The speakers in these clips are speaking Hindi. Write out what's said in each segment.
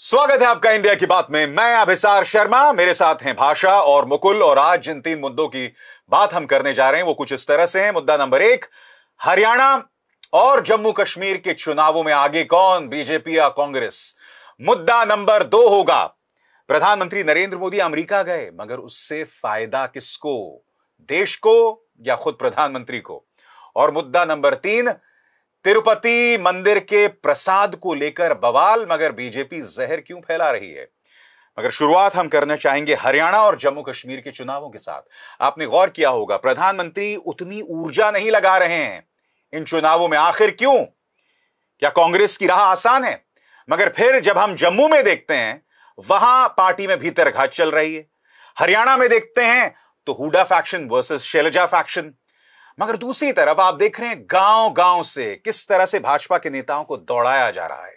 स्वागत है आपका इंडिया की बात में मैं अभिसार शर्मा मेरे साथ हैं भाषा और मुकुल और आज जिन तीन मुद्दों की बात हम करने जा रहे हैं वो कुछ इस तरह से हैं मुद्दा नंबर एक हरियाणा और जम्मू कश्मीर के चुनावों में आगे कौन बीजेपी या कांग्रेस मुद्दा नंबर दो होगा प्रधानमंत्री नरेंद्र मोदी अमेरिका गए मगर उससे फायदा किसको देश को या खुद प्रधानमंत्री को और मुद्दा नंबर तीन तिरुपति मंदिर के प्रसाद को लेकर बवाल मगर बीजेपी जहर क्यों फैला रही है मगर शुरुआत हम करना चाहेंगे हरियाणा और जम्मू कश्मीर के चुनावों के साथ आपने गौर किया होगा प्रधानमंत्री उतनी ऊर्जा नहीं लगा रहे हैं इन चुनावों में आखिर क्यों क्या कांग्रेस की राह आसान है मगर फिर जब हम जम्मू में देखते हैं वहां पार्टी में भीतर घात चल रही है हरियाणा में देखते हैं तो Hooda faction versus Selja faction मगर दूसरी तरफ आप देख रहे हैं गांव गांव से किस तरह से भाजपा के नेताओं को दौड़ाया जा रहा है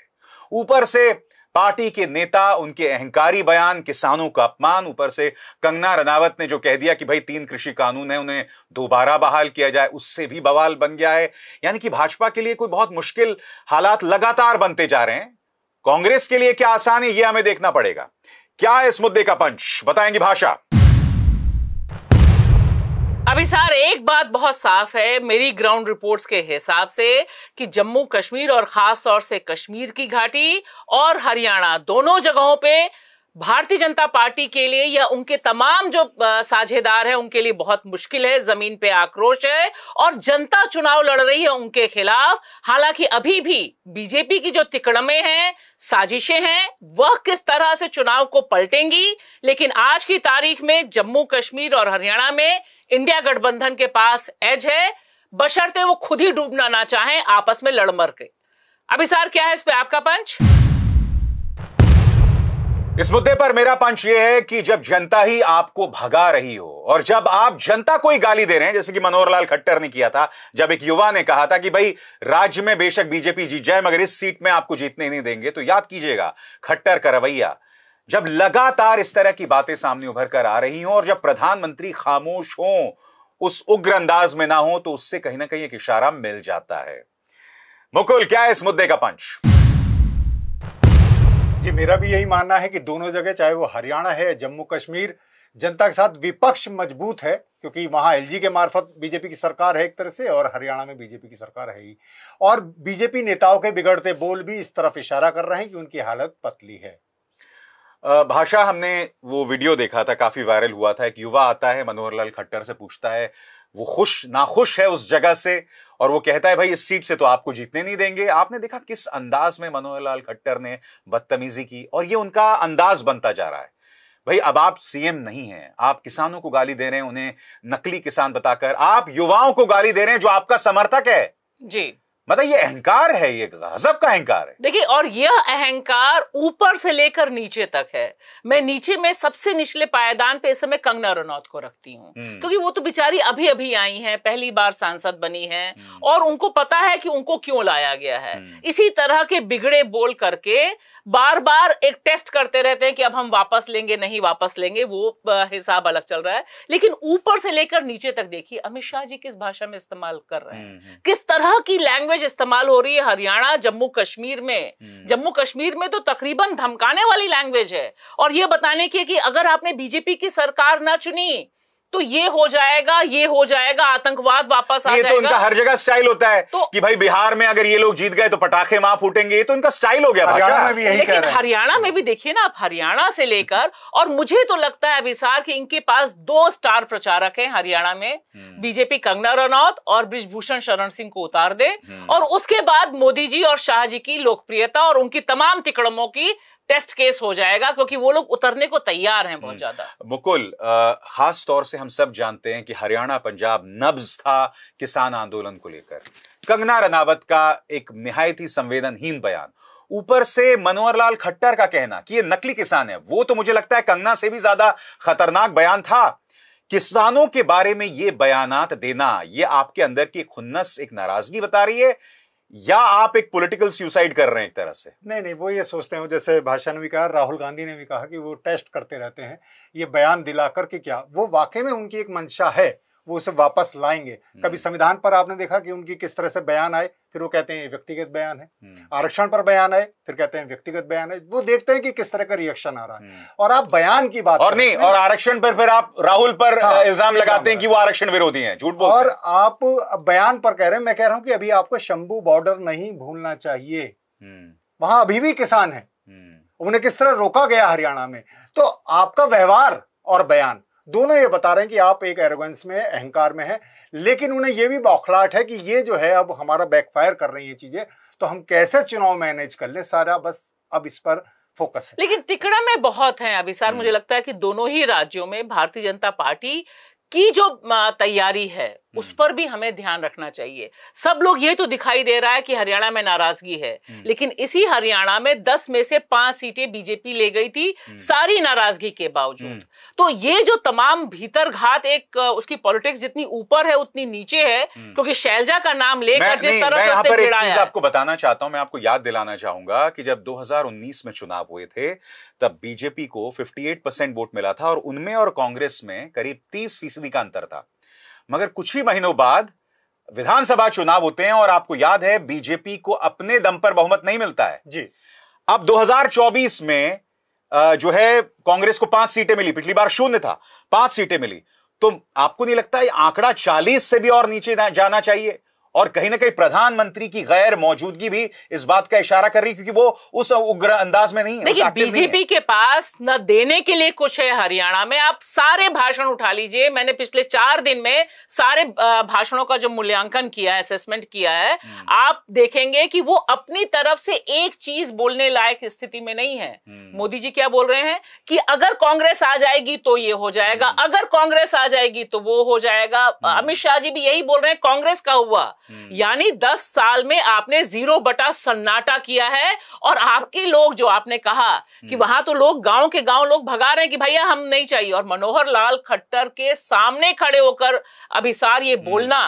ऊपर से पार्टी के नेता उनके अहंकारी बयान किसानों का अपमान ऊपर से कंगना रनावत ने जो कह दिया कि भाई तीन कृषि कानून है उन्हें दोबारा बहाल किया जाए उससे भी बवाल बन गया है यानी कि भाजपा के लिए कोई बहुत मुश्किल हालात लगातार बनते जा रहे हैं कांग्रेस के लिए क्या आसान है यह हमें देखना पड़ेगा क्या इस मुद्दे का पंच बताएंगी भाषा अभी सर एक बात बहुत साफ है मेरी ग्राउंड रिपोर्ट्स के हिसाब से कि जम्मू कश्मीर और खास तौर से कश्मीर की घाटी और हरियाणा दोनों जगहों पे भारतीय जनता पार्टी के लिए या उनके तमाम जो साझेदार हैं उनके लिए बहुत मुश्किल है जमीन पे आक्रोश है और जनता चुनाव लड़ रही है उनके खिलाफ हालांकि अभी भी बीजेपी की जो तिकड़मे हैं साजिशें हैं वह किस तरह से चुनाव को पलटेंगी लेकिन आज की तारीख में जम्मू कश्मीर और हरियाणा में इंडिया गठबंधन के पास एज है बशर्ते वो खुद ही डूबना ना चाहें आपस में लड़मर के अभी सार क्या है इस पे आपका पंच इस मुद्दे पर मेरा पंच यह है कि जब जनता ही आपको भगा रही हो और जब आप जनता को ही गाली दे रहे हैं जैसे कि मनोहर लाल खट्टर ने किया था जब एक युवा ने कहा था कि भाई राज्य में बेशक बीजेपी जीत जाए मगर इस सीट में आपको जीतने नहीं देंगे तो याद कीजिएगा खट्टर का रवैया जब लगातार इस तरह की बातें सामने उभर कर आ रही हों और जब प्रधानमंत्री खामोश हों उस उग्र अंदाज में ना हो तो उससे कहीं ना कहीं एक इशारा मिल जाता है मुकुल क्या है इस मुद्दे का पंच जी मेरा भी यही मानना है कि दोनों जगह चाहे वो हरियाणा है जम्मू कश्मीर जनता के साथ विपक्ष मजबूत है क्योंकि वहां एलजी के मार्फत बीजेपी की सरकार है एक तरह से और हरियाणा में बीजेपी की सरकार है ही और बीजेपी नेताओं के बिगड़ते बोल भी इस तरफ इशारा कर रहे हैं कि उनकी हालत पतली है भाषा हमने वो वीडियो देखा था काफी वायरल हुआ था एक युवा आता है मनोहर लाल खट्टर से पूछता है वो खुश नाखुश है उस जगह से और वो कहता है भाई इस सीट से तो आपको जीतने नहीं देंगे आपने देखा किस अंदाज में मनोहर लाल खट्टर ने बदतमीजी की और ये उनका अंदाज बनता जा रहा है भाई अब आप सीएम नहीं हैं आप किसानों को गाली दे रहे हैं उन्हें नकली किसान बताकर आप युवाओं को गाली दे रहे हैं जो आपका समर्थक है जी मतलब ये अहंकार है ये गजब का अहंकार है देखिए और यह अहंकार ऊपर से लेकर नीचे तक है मैं नीचे में सबसे निचले पायदान पे इस समय कंगना रनौत को रखती हूँ हम्म। क्योंकि वो तो बेचारी अभी अभी आई हैं पहली बार सांसद बनी हैं हम्म। और उनको पता है कि उनको क्यों लाया गया है हम्म। इसी तरह के बिगड़े बोल करके बार बार एक टेस्ट करते रहते हैं कि अब हम वापस लेंगे नहीं वापस लेंगे वो हिसाब अलग चल रहा है लेकिन ऊपर से लेकर नीचे तक देखिए अमित शाह जी किस भाषा में इस्तेमाल कर रहे हैं किस तरह की लैंग्वेज लैंग्वेज इस्तेमाल हो रही है हरियाणा जम्मू कश्मीर में हम्म। जम्मू कश्मीर में तो तकरीबन धमकाने वाली लैंग्वेज है और ये बताने की कि अगर आपने बीजेपी की सरकार ना चुनी तो ये हो जाएगा ये हो जाएगा आतंकवाद वापस आ तो जाएगा तो इनका हर जगह स्टाइल होता है तो, कि भाई बिहार में अगर ये लोग जीत गए तो पटाखे माँ फूटेंगे ये तो इनका स्टाइल हो गया हरियाणा में भी यही लेकिन हरियाणा में भी देखिए ना आप हरियाणा से लेकर और मुझे तो लगता है अभिसार कि इनके पास दो स्टार प्रचारक हैं हरियाणा में हम्म। बीजेपी कंगना रनौत और ब्रिजभूषण शरण सिंह को उतार दे हम्म। और उसके बाद मोदी जी और शाह जी की लोकप्रियता और उनकी तमाम तिकड़मों की टेस्ट केस हो जाएगा क्योंकि वो लोग उतरने को तैयार हैं बहुत हम्म। ज्यादा मुकुल खास तौर से हम सब जानते हैं कि हरियाणा पंजाब नब्ज था किसान आंदोलन को लेकर कंगना रनावत का एक निहायत ही संवेदनहीन बयान ऊपर से मनोहर लाल खट्टर का कहना कि ये नकली किसान है वो तो मुझे लगता है कंगना से भी ज्यादा खतरनाक बयान था किसानों के बारे में ये बयानात देना ये आपके अंदर की खुन्नस एक नाराजगी बता रही है या आप एक पॉलिटिकल सुसाइड कर रहे हैं एक तरह से नहीं नहीं वो ये सोचते हैं जैसे भाषा ने भी कहा राहुल गांधी ने भी कहा कि वो टेस्ट करते रहते हैं ये बयान दिलाकर कि क्या वो वाकई में उनकी एक मंशा है वो उसे वापस लाएंगे कभी हम्म। संविधान पर आपने देखा कि उनकी किस तरह से बयान आए फिर वो कहते हैं व्यक्तिगत बयान है हम्म। आरक्षण पर बयान आए फिर कहते हैं व्यक्तिगत बयान है वो देखते हैं कि किस तरह का रिएक्शन आ रहा है हम्म। और आप बयान की बात और नहीं और आरक्षण पर फिर आप राहुल पर हाँ, इल्जाम लगाते हैं कि वो आरक्षण विरोधी है झूठ और आप बयान पर कह रहे हैं मैं कह रहा हूं कि अभी आपको शंभू बॉर्डर नहीं भूलना चाहिए वहां अभी भी किसान है उन्हें किस तरह रोका गया हरियाणा में तो आपका व्यवहार और बयान दोनों ये बता रहे हैं कि आप एक एरोगेंस में अहंकार में है लेकिन उन्हें यह भी बौखलाहट है कि ये जो है अब हमारा बैकफायर कर रही है चीजें तो हम कैसे चुनाव मैनेज कर ले सारा बस अब इस पर फोकस है लेकिन तिकड़ा में बहुत है अभी सर मुझे हम्म। लगता है कि दोनों ही राज्यों में भारतीय जनता पार्टी की जो तैयारी है उस हम्म। पर भी हमें ध्यान रखना चाहिए सब लोग ये तो दिखाई दे रहा है कि हरियाणा में नाराजगी है हम्म। लेकिन इसी हरियाणा में दस में से पांच सीटें बीजेपी ले गई थी हम्म। सारी नाराजगी के बावजूद तो ये जो तमाम भीतर घात एक उसकी पॉलिटिक्स जितनी ऊपर है उतनी नीचे है क्योंकि शैलजा का नाम लेकर जिस तरह से आपको बताना चाहता हूं मैं आपको याद दिलाना चाहूंगा कि जब दो में चुनाव हुए थे तब बीजेपी को फिफ्टी परसेंट वोट मिला था और उनमें और कांग्रेस में करीब तीस फीसदी का अंतर था मगर कुछ ही महीनों बाद विधानसभा चुनाव होते हैं और आपको याद है बीजेपी को अपने दम पर बहुमत नहीं मिलता है जी अब 2024 में जो है कांग्रेस को पांच सीटें मिली पिछली बार शून्य था पांच सीटें मिली तो आपको नहीं लगता ये आंकड़ा चालीस से भी और नीचे जाना चाहिए और कहीं ना कहीं प्रधानमंत्री की गैर मौजूदगी भी इस बात का इशारा कर रही क्योंकि वो उस उग्र अंदाज में नहीं है बीजेपी के पास न देने के लिए कुछ है हरियाणा में आप सारे भाषण उठा लीजिए मैंने पिछले चार दिन में सारे भाषणों का जो मूल्यांकन किया है असेसमेंट किया है हम्म। आप देखेंगे कि वो अपनी तरफ से एक चीज बोलने लायक स्थिति में नहीं है हम्म। मोदी जी क्या बोल रहे हैं कि अगर कांग्रेस आ जाएगी तो ये हो जाएगा हम्म। अगर कांग्रेस आ जाएगी तो वो हो जाएगा अमित शाह जी भी यही बोल रहे हैं कांग्रेस का हुआ हम्म। यानी दस साल में आपने जीरो बटा सन्नाटा किया है और आपके लोग जो आपने कहा कि हम्म। वहां तो लोग गांव के गांव लोग भगा रहे हैं कि भैया हम नहीं चाहिए और मनोहर लाल खट्टर के सामने खड़े होकर अभिसार ये हम्म। बोलना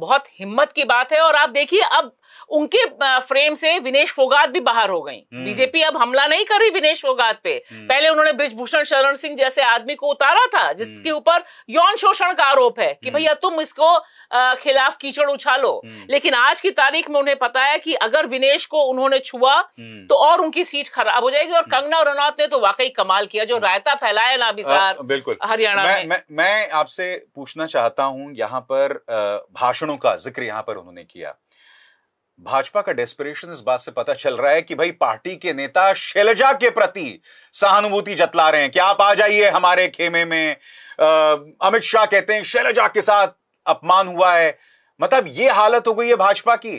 बहुत हिम्मत की बात है और आप देखिए अब उनके फ्रेम से विनेश फोगात भी बाहर हो गई हम्म। बीजेपी अब हमला नहीं कर रही विनेश फोगात पे हम्म। पहले उन्होंने ब्रिजभूषण शरण सिंह जैसे आदमी को उतारा था जिसके हम्म। ऊपर यौन शोषण का आरोप है कि भैया तुम इसको खिलाफ कीचड़ उछालो लेकिन आज की तारीख में उन्हें पता है कि अगर विनेश को उन्होंने छुआ तो और उनकी सीट खराब हो जाएगी और कंगना रनौत ने तो वाकई कमाल किया जो रायता फैलाया ना बिजार बिल्कुल हरियाणा में मैं, आपसे पूछना चाहता हूं यहाँ पर भाषणों का जिक्र यहाँ पर उन्होंने किया भाजपा का डेस्परेशन इस बात से पता चल रहा है कि भाई पार्टी के नेता शैलजा के प्रति सहानुभूति जतला रहे हैं कि आप आ जाइए हमारे खेमे में अमित शाह कहते हैं शैलजा के साथ अपमान हुआ है मतलब ये हालत हो गई है भाजपा की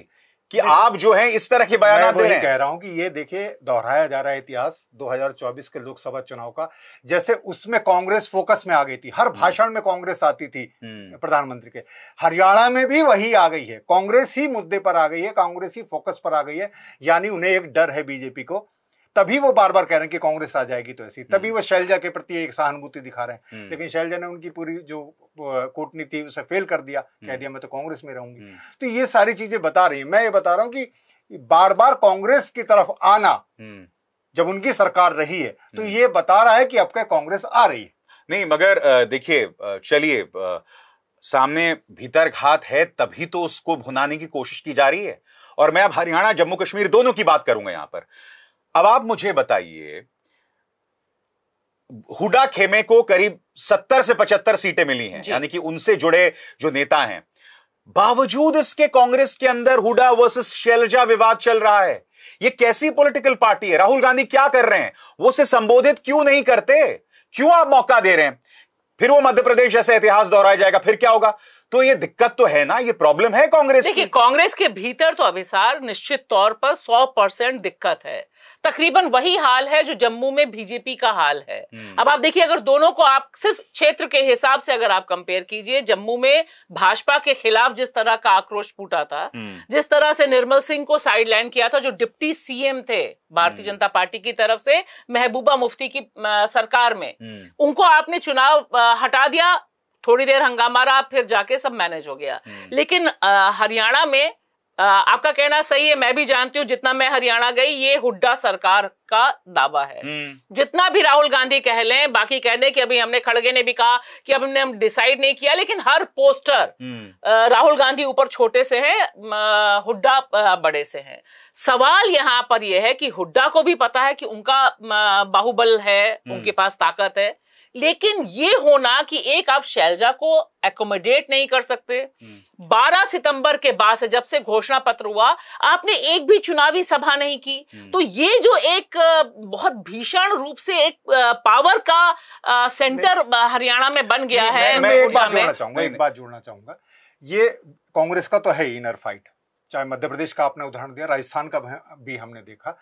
कि आप जो है इस तरह के बयान दे रहे हैं कह रहा हूं कि ये देखिए दोहराया जा रहा है इतिहास 2024 के लोकसभा चुनाव का जैसे उसमें कांग्रेस फोकस में आ गई थी हर हम्म। भाषण में कांग्रेस आती थी हम्म। प्रधानमंत्री के हरियाणा में भी वही आ गई है कांग्रेस ही मुद्दे पर आ गई है कांग्रेस ही फोकस पर आ गई है यानी उन्हें एक डर है बीजेपी को तभी वो बार बार कह रहे हैं कि कांग्रेस आ जाएगी तो ऐसी तभी हम्म। वो शैलजा के प्रति एक सहानुभूति दिखा रहे हैं हम्म। लेकिन शैलजा ने उनकी पूरी जो कूटनीति उसे फेल कर दिया कह हम्म। दिया मैं तो कांग्रेस में रहूंगी तो ये सारी चीजें बता रही है मैं ये बता रहा हूं कि बार बार कांग्रेस की तरफ आना जब उनकी सरकार रही है तो ये बता रहा है कि अब कांग्रेस आ रही है नहीं मगर देखिए चलिए सामने भीतर घात है तभी तो उसको भुनाने की कोशिश की जा रही है और मैं अब हरियाणा जम्मू कश्मीर दोनों की बात करूंगा यहां पर अब आप मुझे बताइए हुडा खेमे को करीब सत्तर से पचहत्तर सीटें मिली हैं यानी कि उनसे जुड़े जो नेता हैं बावजूद इसके कांग्रेस के अंदर हुडा वर्सेस शैलजा विवाद चल रहा है ये कैसी पॉलिटिकल पार्टी है राहुल गांधी क्या कर रहे हैं वो उसे संबोधित क्यों नहीं करते क्यों आप मौका दे रहे हैं फिर वो मध्य प्रदेश जैसे इतिहास दोहराया जाएगा फिर क्या होगा तो ये दिक्कत तो है ना ये प्रॉब्लम है कांग्रेस देखिए कांग्रेस के भीतर तो अभिसार निश्चित तौर पर 100 परसेंट दिक्कत है तकरीबन वही हाल है जो जम्मू में बीजेपी का हाल है हम्म। अब आप देखिए अगर दोनों को आप सिर्फ क्षेत्र के हिसाब से अगर आप कंपेयर कीजिए जम्मू में भाजपा के खिलाफ जिस तरह का आक्रोश फूटा था हम्म। जिस तरह से निर्मल सिंह को साइडलाइन किया था जो डिप्टी सीएम थे भारतीय हम्म। जनता पार्टी की तरफ से महबूबा मुफ्ती की सरकार में उनको आपने चुनाव हटा दिया थोड़ी देर हंगामा रहा फिर जाके सब मैनेज हो गया हम्म। लेकिन हरियाणा में आ, आपका कहना सही है मैं भी जानती हूँ जितना मैं हरियाणा गई ये हुड्डा सरकार का दावा है हम्म। जितना भी राहुल गांधी कह लें बाकी कह दें कि अभी हमने खड़गे ने भी कहा कि अब हमने हम डिसाइड नहीं किया लेकिन हर पोस्टर हम्म। राहुल गांधी ऊपर छोटे से है हुड्डा बड़े से है सवाल यहाँ पर यह है कि हुड्डा को भी पता है कि उनका बाहुबल है उनके पास ताकत है लेकिन ये होना कि एक आप शैलजा को एकोमोडेट नहीं कर सकते 12 हम्म। सितंबर के बाद से जब से घोषणा पत्र हुआ आपने एक भी चुनावी सभा नहीं की हम्म। तो ये जो एक बहुत भीषण रूप से एक पावर का सेंटर हरियाणा में बन गया है मैं, मैं एक बात जोड़ना चाहूंगा एक बात जोड़ना चाहूंगा ये कांग्रेस का तो है इनर फाइट चाहे मध्य प्रदेश का आपने उदाहरण दिया राजस्थान का भी हमने देखा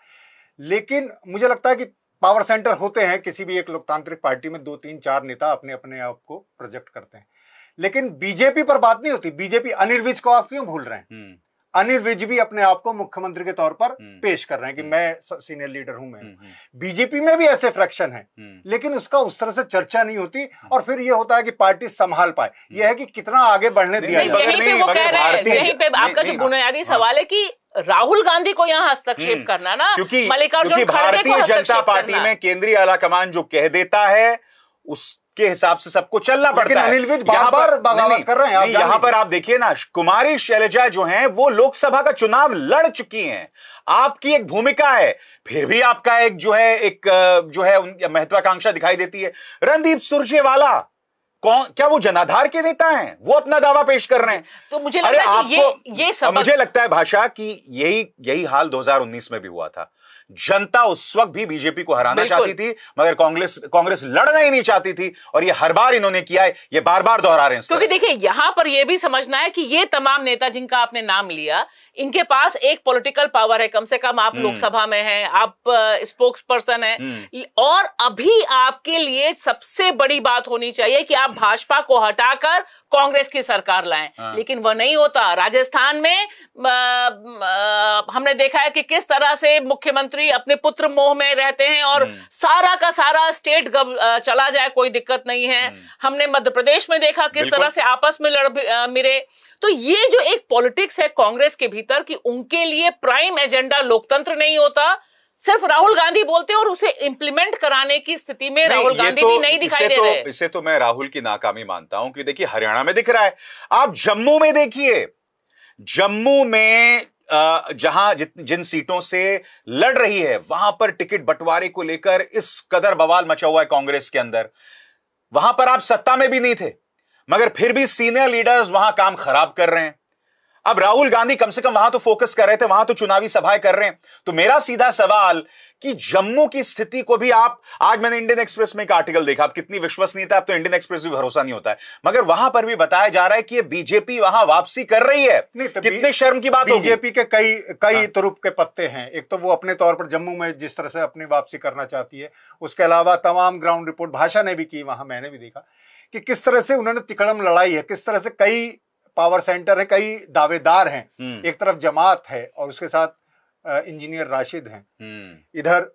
लेकिन मुझे लगता है कि पावर सेंटर होते हैं किसी भी एक लोकतांत्रिक पार्टी में दो तीन चार नेता अपने अपने आप को प्रोजेक्ट करते हैं लेकिन बीजेपी पर बात नहीं होती बीजेपी अनिर्विज को आप क्यों भूल रहे हैं हम्म। अनिल विज भी अपने आप को मुख्यमंत्री के तौर पर हम्म। पेश कर रहे हैं कि हम्म। मैं सीनियर लीडर हूं मैं बीजेपी में भी ऐसे फ्रैक्शन है लेकिन उसका उस तरह से चर्चा नहीं होती और फिर यह होता है कि पार्टी संभाल पाए यह है कि कितना आगे बढ़ने दिया जाए भारतीय आपका जो हाँ। बुनियादी हाँ। सवाल है कि राहुल गांधी को यहाँ हस्तक्षेप हम्म, करना ना क्योंकि मल्लिकार्जुन भारतीय जनता पार्टी में केंद्रीय आला कमान जो कह देता है उसके हिसाब से सबको चलना पड़ता है अनिल विज बार बार बगावत कर रहे हैं यहाँ पर आप देखिए ना कुमारी शैलजा जो हैं वो लोकसभा का चुनाव लड़ चुकी हैं आपकी एक भूमिका है फिर भी आपका एक जो है एक जो है महत्वाकांक्षा दिखाई देती है रणदीप सुरजेवाला कौन क्या वो जनाधार के नेता हैं वो अपना दावा पेश कर रहे हैं तो मुझे लगता है ये, ये सब मुझे लगता है भाषा कि यही यही हाल 2019 में भी हुआ था जनता उस वक्त भी बीजेपी को हराना चाहती थी मगर कांग्रेस कांग्रेस लड़ना ही नहीं चाहती थी और ये हर बार इन्होंने किया है ये बार बार दोहरा रहे हैं क्योंकि देखिए यहां पर ये भी समझना है कि ये तमाम नेता जिनका आपने नाम लिया इनके पास एक पॉलिटिकल पावर है कम से कम आप हम्म। लोकसभा में हैं आप स्पोक्स पर्सन है और अभी आपके लिए सबसे बड़ी बात होनी चाहिए कि आप भाजपा को हटाकर कांग्रेस की सरकार लाएं हाँ। लेकिन वह नहीं होता राजस्थान में आ, आ, हमने देखा है कि किस तरह से मुख्यमंत्री अपने पुत्र मोह में रहते हैं और हम्म। सारा का सारा स्टेट चला जाए कोई दिक्कत नहीं है हम्म। हमने मध्य प्रदेश में देखा किस तरह से आपस में लड़ मिले तो ये जो एक पॉलिटिक्स है कांग्रेस के भीतर कि उनके लिए प्राइम एजेंडा लोकतंत्र नहीं होता सिर्फ राहुल गांधी बोलते और उसे इंप्लीमेंट कराने की स्थिति में राहुल गांधी तो, भी नहीं दिखाई दे तो, रहे इसे तो मैं राहुल की नाकामी मानता हूं कि देखिए हरियाणा में दिख रहा है आप जम्मू में देखिए जम्मू में जहां जिन सीटों से लड़ रही है वहां पर टिकट बंटवारे को लेकर इस कदर बवाल मचा हुआ है कांग्रेस के अंदर वहां पर आप सत्ता में भी नहीं थे मगर फिर भी सीनियर लीडर्स वहां काम खराब कर रहे हैं अब राहुल गांधी कम से कम वहां तो फोकस कर रहे थे वहां तो चुनावी सभाएं कर रहे हैं तो मेरा सीधा सवाल कि जम्मू की स्थिति को भी आप आज मैंने इंडियन एक्सप्रेस में एक आर्टिकल देखा आप कितनी विश्वसनीयता आप तो इंडियन एक्सप्रेस भी भरोसा नहीं होता है मगर वहां पर भी बताया जा रहा है कि बीजेपी वहां वापसी कर रही है तो कितने शर्म की बात बीजेपी के कई कई हाँ। तुरुप के पत्ते हैं एक तो वो अपने तौर पर जम्मू में जिस तरह से अपनी वापसी करना चाहती है उसके अलावा तमाम ग्राउंड रिपोर्ट भाषा ने भी की वहां मैंने भी देखा कि किस तरह से उन्होंने तिकड़म लड़ाई है किस तरह से कई पावर सेंटर है कई दावेदार हैं हम्म। एक तरफ जमात है और उसके साथ इंजीनियर राशिद हैं हम्म। इधर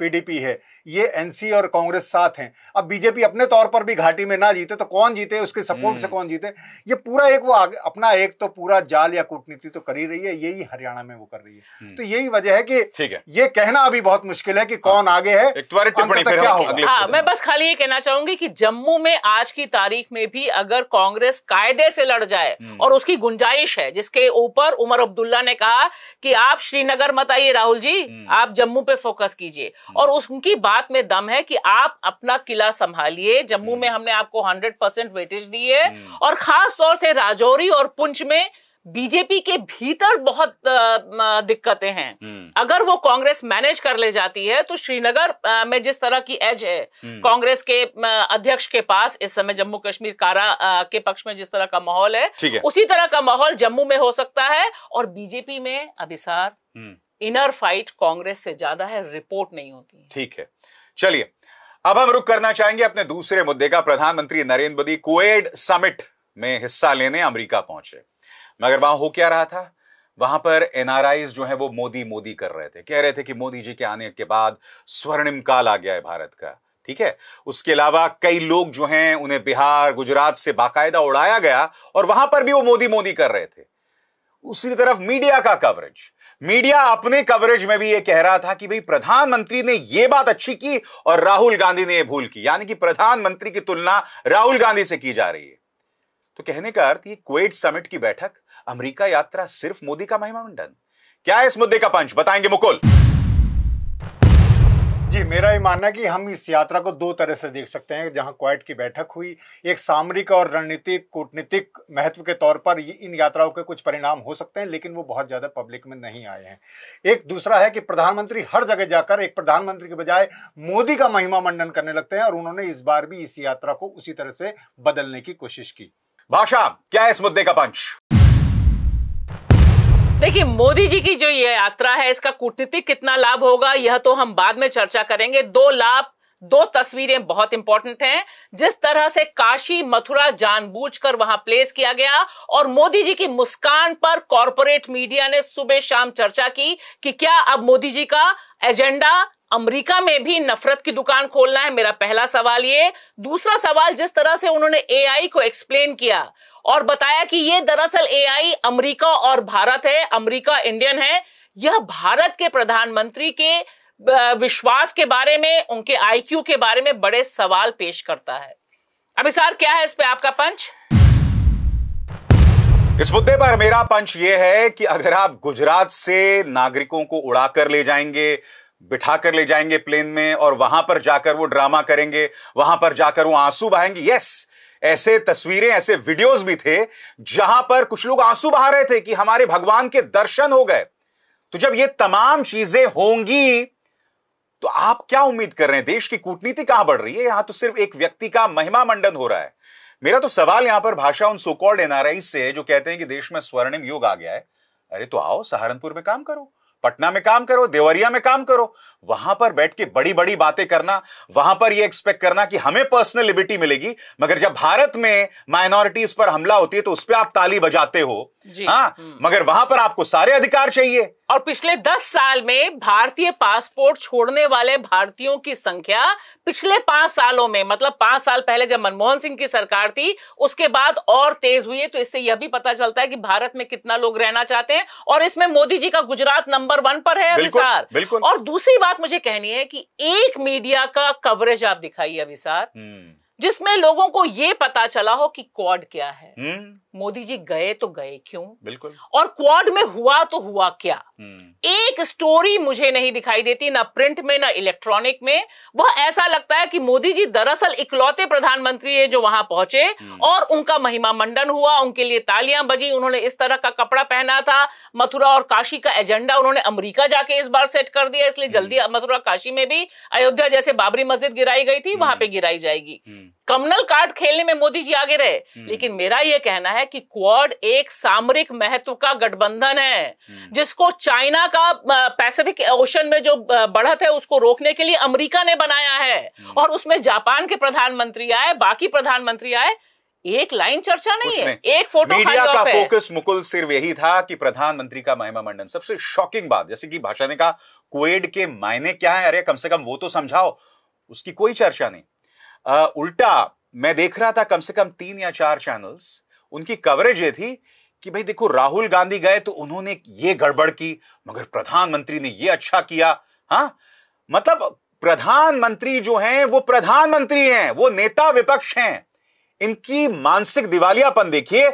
पीडीपी है ये एनसी और कांग्रेस साथ हैं अब बीजेपी अपने तौर पर भी घाटी में ना जीते तो कौन जीते उसके सपोर्ट से हम्म। कौन जीते ये पूरा एक वो अपना एक तो पूरा जाल या कूटनीति तो कर ही रही है यही हरियाणा में वो कर रही है हम्म। तो यही वजह है कि है। ये कहना अभी बहुत मुश्किल है कि हाँ। कौन आगे है हाँ, मैं बस खाली ये कहना चाहूंगी कि जम्मू में आज की तारीख में भी अगर कांग्रेस कायदे से लड़ जाए हम्म। और उसकी गुंजाइश है जिसके ऊपर उमर अब्दुल्ला ने कहा कि आप श्रीनगर मत आइए राहुल जी आप जम्मू पे फोकस कीजिए और उनकी बात बात में दम है कि आप अपना किला संभालिए जम्मू में हम्म। हमने आपको हंड्रेड परसेंट वेटेज दी है और खास तौर से राजौरी और पुंछ में बीजेपी के भीतर बहुत दिक्कतें हैं हम्म। अगर वो कांग्रेस मैनेज कर ले जाती है तो श्रीनगर में जिस तरह की एज है हम्म। कांग्रेस के अध्यक्ष के पास इस समय जम्मू कश्मीर कारा के पक्ष में जिस तरह का माहौल है, है। उसी तरह का माहौल जम्मू में हो सकता है और बीजेपी में अभिसार इनर फाइट कांग्रेस से ज्यादा है रिपोर्ट नहीं होती ठीक है चलिए अब हम रुक करना चाहेंगे अपने दूसरे मुद्दे का प्रधानमंत्री नरेंद्र मोदी कुएड समिट में हिस्सा लेने अमेरिका पहुंचे मगर वहां हो क्या रहा था वहां पर एनआरआई जो है वो मोदी मोदी कर रहे थे कह रहे थे कि मोदी जी के आने के बाद स्वर्णिम काल आ गया है भारत का ठीक है उसके अलावा कई लोग जो हैं उन्हें बिहार गुजरात से बाकायदा उड़ाया गया और वहां पर भी वो मोदी मोदी कर रहे थे उसी तरफ मीडिया का कवरेज मीडिया अपने कवरेज में भी यह कह रहा था कि भाई प्रधानमंत्री ने यह बात अच्छी की और राहुल गांधी ने यह भूल की यानी कि प्रधानमंत्री की तुलना राहुल गांधी से की जा रही है तो कहने का अर्थ ये क्वेट समिट की बैठक अमेरिका यात्रा सिर्फ मोदी का महिमामंडन क्या है इस मुद्दे का पंच बताएंगे मुकुल जी मेरा ये मानना है कि हम इस यात्रा को दो तरह से देख सकते हैं जहां क्वाइट की बैठक हुई एक सामरिक और रणनीतिक कूटनीतिक महत्व के तौर पर इन यात्राओं के कुछ परिणाम हो सकते हैं लेकिन वो बहुत ज़्यादा पब्लिक में नहीं आए हैं एक दूसरा है कि प्रधानमंत्री हर जगह जाकर एक प्रधानमंत्री के बजाय मोदी का महिमा मंडन करने लगते हैं और उन्होंने इस बार भी इस यात्रा को उसी तरह से बदलने की कोशिश की भाषा क्या है इस मुद्दे का पंच देखिए मोदी जी की जो ये यात्रा है इसका कूटनीतिक कितना लाभ होगा यह तो हम बाद में चर्चा करेंगे दो लाभ दो तस्वीरें बहुत इंपॉर्टेंट हैं जिस तरह से काशी मथुरा जानबूझकर वहां प्लेस किया गया और मोदी जी की मुस्कान पर कॉरपोरेट मीडिया ने सुबह शाम चर्चा की कि क्या अब मोदी जी का एजेंडा अमेरिका में भी नफरत की दुकान खोलना है मेरा पहला सवाल ये दूसरा सवाल जिस तरह से उन्होंने एआई को एक्सप्लेन किया और बताया कि ये दरअसल एआई अमेरिका और भारत है अमेरिका इंडियन है यह भारत के प्रधानमंत्री के विश्वास के बारे में उनके आईक्यू के बारे में बड़े सवाल पेश करता है अभी सार क्या है इस पर आपका पंच इस मुद्दे पर मेरा पंच यह है कि अगर आप गुजरात से नागरिकों को उड़ाकर ले जाएंगे बिठा कर ले जाएंगे प्लेन में और वहां पर जाकर वो ड्रामा करेंगे वहां पर जाकर वो आंसू बहाएंगे यस ऐसे तस्वीरें ऐसे वीडियोस भी थे जहां पर कुछ लोग आंसू बहा रहे थे कि हमारे भगवान के दर्शन हो गए तो जब ये तमाम चीजें होंगी तो आप क्या उम्मीद कर रहे हैं देश की कूटनीति कहां बढ़ रही है यहां तो सिर्फ एक व्यक्ति का महिमा मंडन हो रहा है मेरा तो सवाल यहां पर भाषा उन सोकॉल्ड एनआरआई से जो कहते हैं कि देश में स्वर्णिम युग आ गया है अरे तो आओ सहारनपुर में काम करो पटना में काम करो देवरिया में काम करो वहां पर बैठ के बड़ी बड़ी बातें करना वहां पर यह एक्सपेक्ट करना कि हमें पर्सनल लिबर्टी मिलेगी मगर जब भारत में माइनॉरिटीज पर हमला होती है तो उस पर आप ताली बजाते हो हाँ हम्म। मगर वहां पर आपको सारे अधिकार चाहिए और पिछले दस साल में भारतीय पासपोर्ट छोड़ने वाले भारतीयों की संख्या पिछले पांच सालों में मतलब पांच साल पहले जब मनमोहन सिंह की सरकार थी उसके बाद और तेज हुई है तो इससे यह भी पता चलता है कि भारत में कितना लोग रहना चाहते हैं और इसमें मोदी जी का गुजरात नंबर वन पर है अभिसार बिल्कुल और दूसरी बात मुझे कहनी है कि एक मीडिया का कवरेज आप दिखाइए अभिसार हम्म। जिसमें लोगों को यह पता चला हो कि क्वाड क्या है हम्म। मोदी जी गए तो गए क्यों बिल्कुल और क्वाड में हुआ तो हुआ क्या हम्म। एक स्टोरी मुझे नहीं दिखाई देती ना प्रिंट में ना इलेक्ट्रॉनिक में वह ऐसा लगता है कि मोदी जी दरअसल इकलौते प्रधानमंत्री है जो वहां पहुंचे हम्म। और उनका महिमा मंडन हुआ उनके लिए तालियां बजी उन्होंने इस तरह का कपड़ा पहना था मथुरा और काशी का एजेंडा उन्होंने अमरीका जाके इस बार सेट कर दिया इसलिए जल्दी हम्म। मथुरा काशी में भी अयोध्या जैसे बाबरी मस्जिद गिराई गई थी वहां पर गिराई जाएगी कमनल कार्ड खेलने में मोदी जी आगे रहे हम्म। लेकिन मेरा यह कहना है कि क्वाड एक सामरिक महत्व का गठबंधन है हम्म। जिसको चाइना का पैसिफिक ओशन में जो बढ़त है उसको रोकने के लिए अमेरिका ने बनाया है हम्म। और उसमें जापान के प्रधानमंत्री आए बाकी प्रधानमंत्री आए एक लाइन चर्चा नहीं है एक फोटो मीडिया का फोकस मुकुल सिर्फ यही था कि प्रधानमंत्री का महिमा मंडन सबसे शॉकिंग बात जैसे कि भाषा ने कहा क्वेड के मायने क्या है अरे कम से कम वो तो समझाओ उसकी कोई चर्चा नहीं आ, उल्टा मैं देख रहा था कम से कम तीन या चार चैनल्स उनकी कवरेज ये थी कि भाई देखो राहुल गांधी गए तो उन्होंने ये गड़बड़ की मगर प्रधानमंत्री ने ये अच्छा किया हाँ मतलब प्रधानमंत्री जो हैं वो प्रधानमंत्री हैं वो नेता विपक्ष हैं इनकी मानसिक दिवालियापन देखिए